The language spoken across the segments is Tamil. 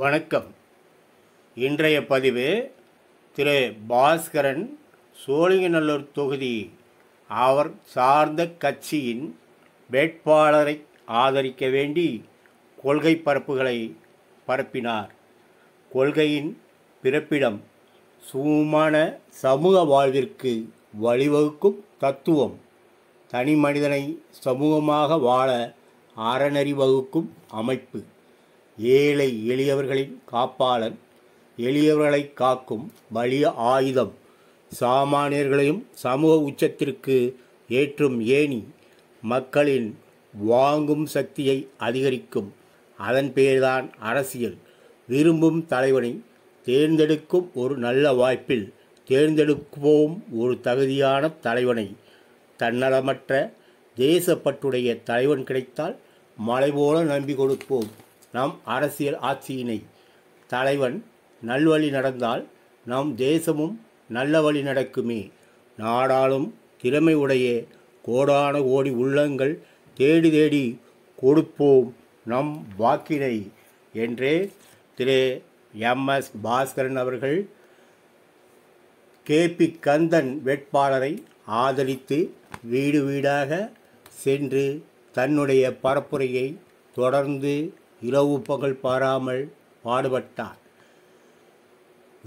வணக்கம் இன்றைய பதிவு திரு பாஸ்கரன் சோழிங்கநல்லூர் தொகுதி அவர் சார்ந்த கட்சியின் வேட்பாளரை ஆதரிக்க வேண்டி கொள்கை பரப்புகளை பரப்பினார் கொள்கையின் பிறப்பிடம் சுமான சமூக வாழ்விற்கு வழிவகுக்கும் தத்துவம் தனி மனிதனை சமூகமாக வாழ அறநெறி வகுக்கும் அமைப்பு ஏழை எளியவர்களின் காப்பாளன் எளியவர்களை காக்கும் வலிய ஆயுதம் சாமானியர்களையும் சமூக உச்சத்திற்கு ஏற்றும் ஏணி மக்களின் வாங்கும் சக்தியை அதிகரிக்கும் அதன் பேர்தான் அரசியல் விரும்பும் தலைவனை தேர்ந்தெடுக்கும் ஒரு நல்ல வாய்ப்பில் தேர்ந்தெடுப்போம் ஒரு தகுதியான தலைவனை தன்னலமற்ற தேசப்பற்றுடைய தலைவன் கிடைத்தால் மலைபோல நம்பி கொடுப்போம் நம் அரசியல் ஆட்சியினை தலைவன் நல்வழி நடந்தால் நம் தேசமும் நல்ல வழி நடக்குமே நாடாளும் திறமை உடைய கோடான கோடி உள்ளங்கள் தேடி தேடி கொடுப்போம் நம் வாக்கினை என்றே திரு எம் எஸ் பாஸ்கரன் அவர்கள் கே பி கந்தன் வேட்பாளரை ஆதரித்து வீடு வீடாக சென்று தன்னுடைய பரப்புரையை தொடர்ந்து இரவு பகல் பாராமல் பாடுபட்டார்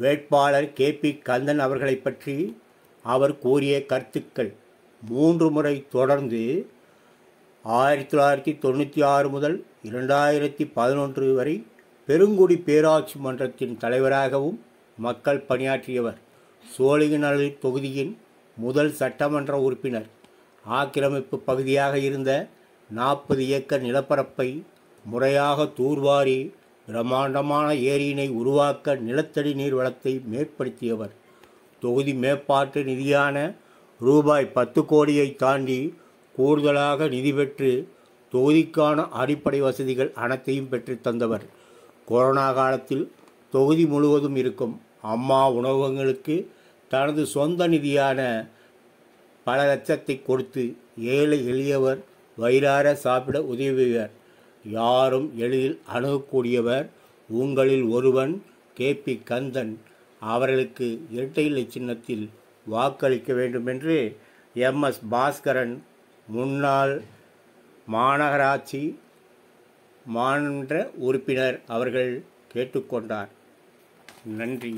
வேட்பாளர் கே பி கந்தன் அவர்களை பற்றி அவர் கூறிய கருத்துக்கள் மூன்று முறை தொடர்ந்து ஆயிரத்தி தொள்ளாயிரத்தி தொண்ணூற்றி ஆறு முதல் இரண்டாயிரத்தி பதினொன்று வரை பெருங்குடி பேராட்சி மன்றத்தின் தலைவராகவும் மக்கள் பணியாற்றியவர் சோழிங்கநல்லூர் தொகுதியின் முதல் சட்டமன்ற உறுப்பினர் ஆக்கிரமிப்பு பகுதியாக இருந்த நாற்பது ஏக்கர் நிலப்பரப்பை முறையாக தூர்வாரி பிரம்மாண்டமான ஏரியினை உருவாக்க நிலத்தடி நீர் வளத்தை மேற்படுத்தியவர் தொகுதி மேம்பாட்டு நிதியான ரூபாய் பத்து கோடியை தாண்டி கூடுதலாக நிதி பெற்று தொகுதிக்கான அடிப்படை வசதிகள் அனைத்தையும் பெற்று தந்தவர் கொரோனா காலத்தில் தொகுதி முழுவதும் இருக்கும் அம்மா உணவகங்களுக்கு தனது சொந்த நிதியான பல லட்சத்தை கொடுத்து ஏழை எளியவர் வயிறார சாப்பிட உதவியார் யாரும் எளிதில் அணுகக்கூடியவர் உங்களில் ஒருவன் கே பி கந்தன் அவர்களுக்கு இரட்டை இலை சின்னத்தில் வாக்களிக்க வேண்டுமென்று எம் எஸ் பாஸ்கரன் முன்னாள் மாநகராட்சி மாநில உறுப்பினர் அவர்கள் கேட்டுக்கொண்டார் நன்றி